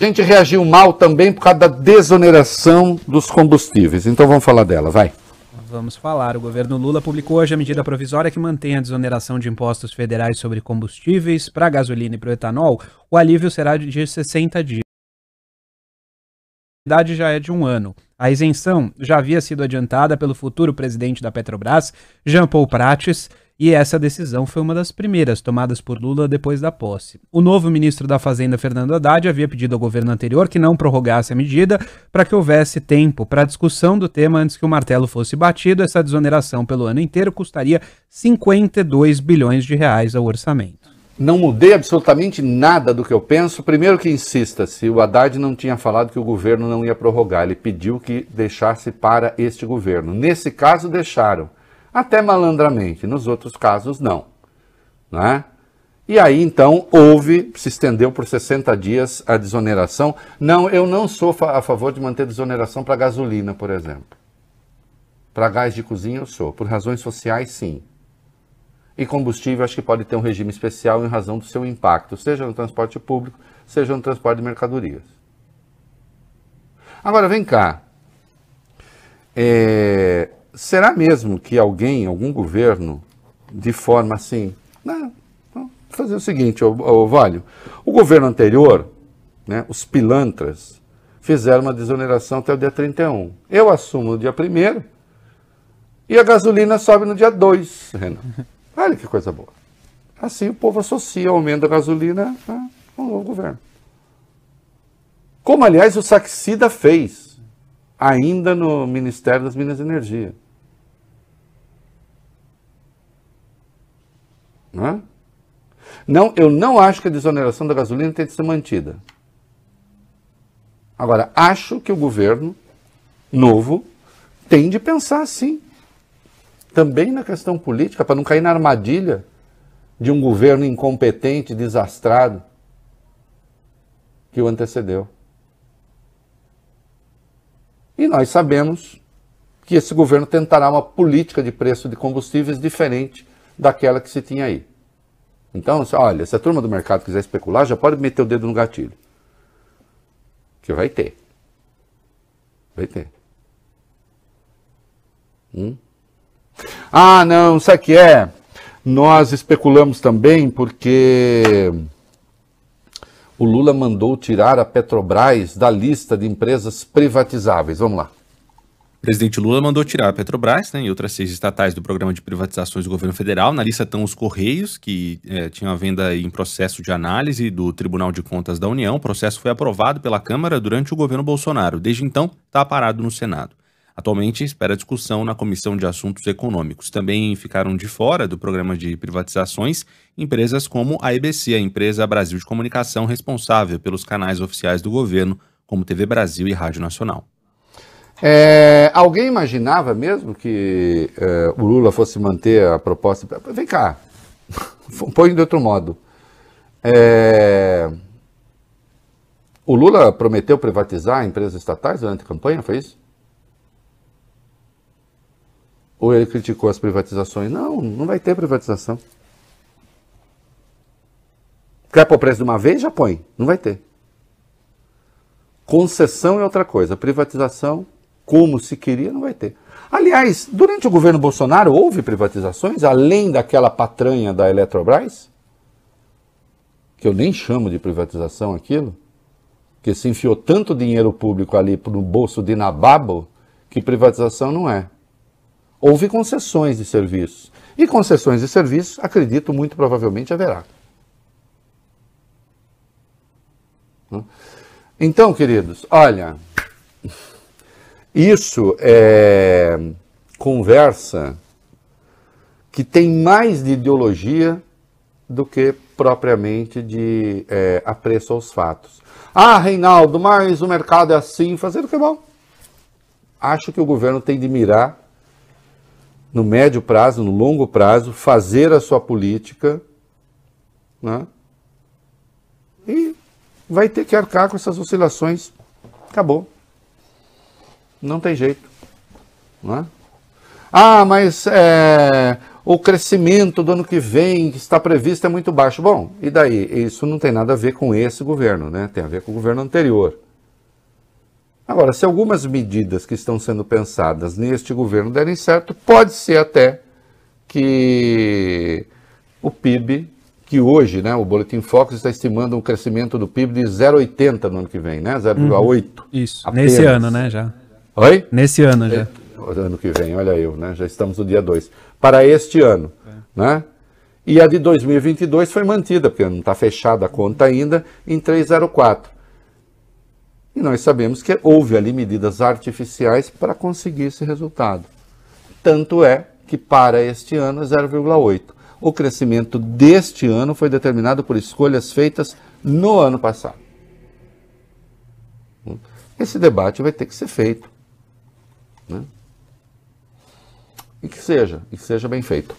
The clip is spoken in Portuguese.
A gente reagiu mal também por causa da desoneração dos combustíveis. Então vamos falar dela, vai. Vamos falar. O governo Lula publicou hoje a medida provisória que mantém a desoneração de impostos federais sobre combustíveis para gasolina e para o etanol. O alívio será de 60 dias. A idade já é de um ano. A isenção já havia sido adiantada pelo futuro presidente da Petrobras, Jean Paul Prates, e essa decisão foi uma das primeiras tomadas por Lula depois da posse. O novo ministro da Fazenda, Fernando Haddad, havia pedido ao governo anterior que não prorrogasse a medida para que houvesse tempo para discussão do tema antes que o martelo fosse batido. Essa desoneração pelo ano inteiro custaria 52 bilhões de reais ao orçamento. Não mudei absolutamente nada do que eu penso. Primeiro que insista, se o Haddad não tinha falado que o governo não ia prorrogar, ele pediu que deixasse para este governo. Nesse caso, deixaram até malandramente, nos outros casos não. Né? E aí então houve, se estendeu por 60 dias a desoneração. Não, eu não sou a favor de manter desoneração para gasolina, por exemplo. Para gás de cozinha eu sou, por razões sociais sim. E combustível acho que pode ter um regime especial em razão do seu impacto, seja no transporte público, seja no transporte de mercadorias. Agora vem cá. É, será mesmo que alguém, algum governo, de forma assim, né, fazer o seguinte, ô, Valho, o governo anterior, né, os pilantras, fizeram uma desoneração até o dia 31. Eu assumo no dia 1 e a gasolina sobe no dia 2, Renan. Olha que coisa boa. Assim o povo associa né, o aumento da gasolina ao novo governo. Como, aliás, o Saxida fez, ainda no Ministério das Minas e Energia. Não, eu não acho que a desoneração da gasolina tenha que ser mantida. Agora, acho que o governo novo tem de pensar assim, também na questão política, para não cair na armadilha de um governo incompetente, desastrado, que o antecedeu. E nós sabemos que esse governo tentará uma política de preço de combustíveis diferente daquela que se tinha aí. Então, olha, se a turma do mercado quiser especular, já pode meter o dedo no gatilho. Que vai ter. Vai ter. Hum? Ah, não, sabe o que é? Nós especulamos também porque o Lula mandou tirar a Petrobras da lista de empresas privatizáveis. Vamos lá presidente Lula mandou tirar a Petrobras né, e outras seis estatais do programa de privatizações do governo federal. Na lista estão os Correios, que é, tinham a venda em processo de análise do Tribunal de Contas da União. O processo foi aprovado pela Câmara durante o governo Bolsonaro. Desde então, está parado no Senado. Atualmente, espera discussão na Comissão de Assuntos Econômicos. Também ficaram de fora do programa de privatizações empresas como a EBC, a empresa Brasil de Comunicação, responsável pelos canais oficiais do governo, como TV Brasil e Rádio Nacional. É, alguém imaginava mesmo que é, o Lula fosse manter a proposta? Vem cá, põe de outro modo. É, o Lula prometeu privatizar empresas estatais durante a campanha, foi isso? Ou ele criticou as privatizações? Não, não vai ter privatização. Quer pôr preço de uma vez? Já põe. Não vai ter. Concessão é outra coisa. Privatização como se queria, não vai ter. Aliás, durante o governo Bolsonaro houve privatizações, além daquela patranha da Eletrobras, que eu nem chamo de privatização aquilo, que se enfiou tanto dinheiro público ali no bolso de Nababo, que privatização não é. Houve concessões de serviços. E concessões de serviços, acredito, muito provavelmente haverá. Então, queridos, olha. Isso é conversa que tem mais de ideologia do que propriamente de é, apreço aos fatos. Ah, Reinaldo, mas o mercado é assim, fazer o que é bom. Acho que o governo tem de mirar no médio prazo, no longo prazo, fazer a sua política né? e vai ter que arcar com essas oscilações. Acabou. Não tem jeito. Não é? Ah, mas é, o crescimento do ano que vem que está previsto é muito baixo. Bom, e daí? Isso não tem nada a ver com esse governo, né? Tem a ver com o governo anterior. Agora, se algumas medidas que estão sendo pensadas neste governo derem certo, pode ser até que o PIB, que hoje, né, o Boletim Fox está estimando um crescimento do PIB de 0,80 no ano que vem, né? 0,8. Uhum. Isso, apenas. nesse ano, né, já. Oi? Nesse ano já. É, ano que vem, olha eu, né? Já estamos no dia 2. Para este ano, é. né? E a de 2022 foi mantida, porque não está fechada a conta ainda, em 304. E nós sabemos que houve ali medidas artificiais para conseguir esse resultado. Tanto é que para este ano é 0,8. O crescimento deste ano foi determinado por escolhas feitas no ano passado. Esse debate vai ter que ser feito. Né? E que seja, e que seja bem feito.